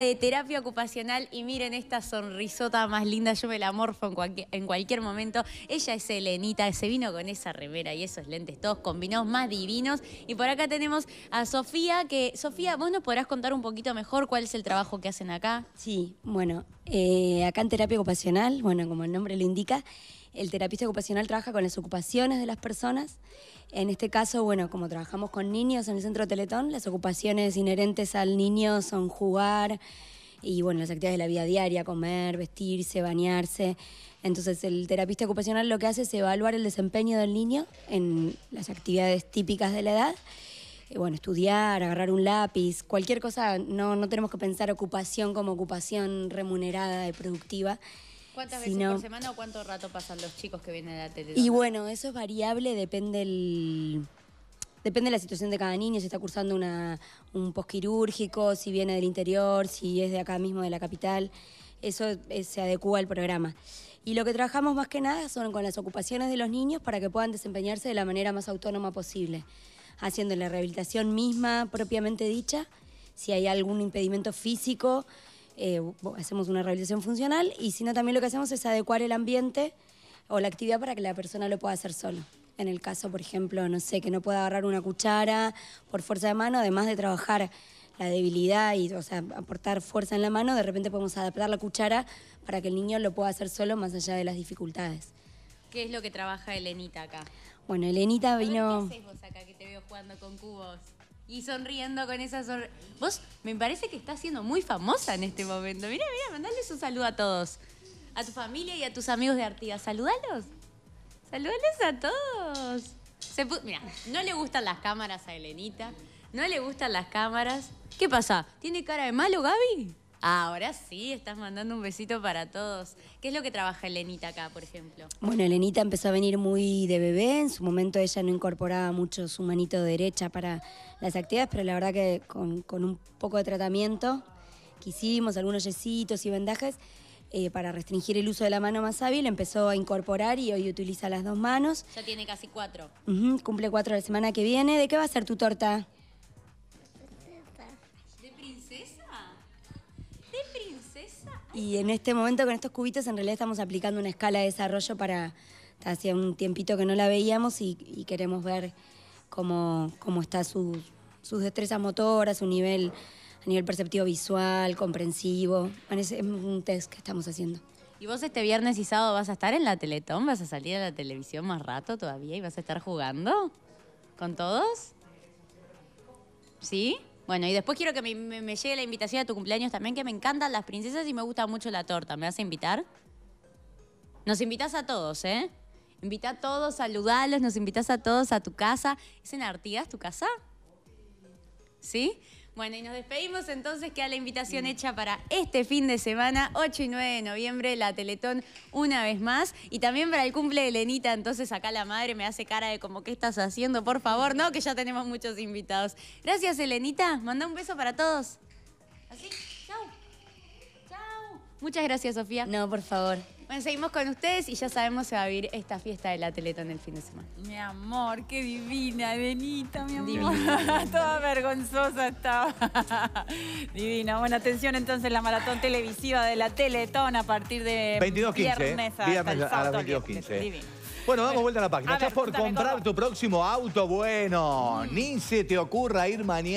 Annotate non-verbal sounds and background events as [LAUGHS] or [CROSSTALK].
de terapia ocupacional y miren esta sonrisota más linda, yo me la morfo en, cualquier, momento. Ella es Elenita, se vino con esa remera y esos lentes todos combinados más divinos. Y por acá tenemos a Sofía, que Sofía, vos nos podrás contar un poquito mejor cuál es el trabajo que hacen acá. Sí, bueno, eh, acá en terapia ocupacional, bueno, como el nombre lo indica, el terapista ocupacional trabaja con las ocupaciones de las personas. En este caso, bueno, como trabajamos con niños en el centro Teletón, las ocupaciones inherentes al niño son jugar y, bueno, las actividades de la vida diaria, comer, vestirse, bañarse. Entonces, el terapista ocupacional lo que hace es evaluar el desempeño del niño en las actividades típicas de la edad eh, bueno, estudiar, agarrar un lápiz, cualquier cosa, no, no tenemos que pensar ocupación como ocupación remunerada y productiva, ¿Cuántas veces por semana o cuánto rato pasan los chicos que vienen a la tele? Y bueno, eso es variable, depende el... Depende de la situación de cada niño, si está cursando una, un posquirúrgico, si viene del interior, si es de acá mismo, de la capital. Eso se adecúa al programa. Y lo que trabajamos más que nada son con las ocupaciones de los niños para que puedan desempeñarse de la manera más autónoma posible, haciendo la rehabilitación misma, propiamente dicha, si hay algún impedimento físico, eh, hacemos una rehabilitación funcional y si no también lo que hacemos es adecuar el ambiente o la actividad para que la persona lo pueda hacer solo. En el caso, por ejemplo, no sé, que no pueda agarrar una cuchara por fuerza de mano, además de trabajar la debilidad y aportar fuerza en la mano, de repente podemos adaptar la cuchara para que el niño lo pueda hacer solo más allá de las dificultades. ¿Qué es lo que trabaja Elenita acá? Bueno, Elenita vino... ¿Qué haces vos acá que te veo jugando con cubos? Y sonriendo con esa sonrisa. Vos me parece que estás siendo muy famosa en este momento. Mira, mira, mandales un saludo a todos. A tu familia y a tus amigos de Artigas. Saludalos. Saludalos a todos. Mira, no le gustan las cámaras a Elenita. No le gustan las cámaras. ¿Qué pasa? ¿Tiene cara de malo, Gaby? Ahora sí, estás mandando un besito para todos. ¿Qué es lo que trabaja Elenita acá, por ejemplo? Bueno, Elenita empezó a venir muy de bebé. En su momento ella no incorporaba mucho su manito derecha para las actividades, pero la verdad que con, un poco de tratamiento que hicimos, algunos yesitos y vendajes, eh, para restringir el uso de la mano más hábil, empezó a incorporar y hoy utiliza las dos manos. Ya tiene casi cuatro. cumple cuatro la semana que viene. ¿De qué va a ser tu torta? ¿De princesa? Y en este momento con estos cubitos en realidad estamos aplicando una escala de desarrollo para, hacía un tiempito que no la veíamos y, queremos ver cómo, está su, sus destrezas motoras, su nivel a nivel perceptivo visual, comprensivo. es, es un test que estamos haciendo. ¿Y vos este viernes y sábado vas a estar en la Teletón? ¿Vas a salir a la televisión más rato todavía y vas a estar jugando con todos? ¿Sí? Bueno, y después quiero que me, llegue la invitación a tu cumpleaños también, que me encantan las princesas y me gusta mucho la torta. ¿Me vas a invitar? Nos invitas a todos, ¿eh? Invita a todos, saludalos, nos invitas a todos a tu casa. ¿Es en Artigas tu casa? ¿Sí? Bueno, y nos despedimos entonces, queda la invitación hecha para este fin de semana, 8 y 9 de noviembre, la Teletón una vez más. Y también para el cumple de Lenita, entonces acá la madre me hace cara de como, ¿qué estás haciendo? Por favor, no, que ya tenemos muchos invitados. Gracias, Elenita. Manda un beso para todos. Así, chau. Chau. Muchas gracias, Sofía. No, por favor. Bueno, seguimos con ustedes y ya sabemos se va a vivir esta fiesta de la Teletón el fin de semana. Mi amor, qué divina, Benita, mi amor. [LAUGHS] Toda vergonzosa estaba. [LAUGHS] Divina. Bueno, atención entonces la maratón televisiva de la Teletón a partir de 22, eh. viernes A las 22.15. Bueno, damos vuelta a la página. ¿Estás por comprar tu próximo auto? Bueno, ni se te ocurra ir mañana.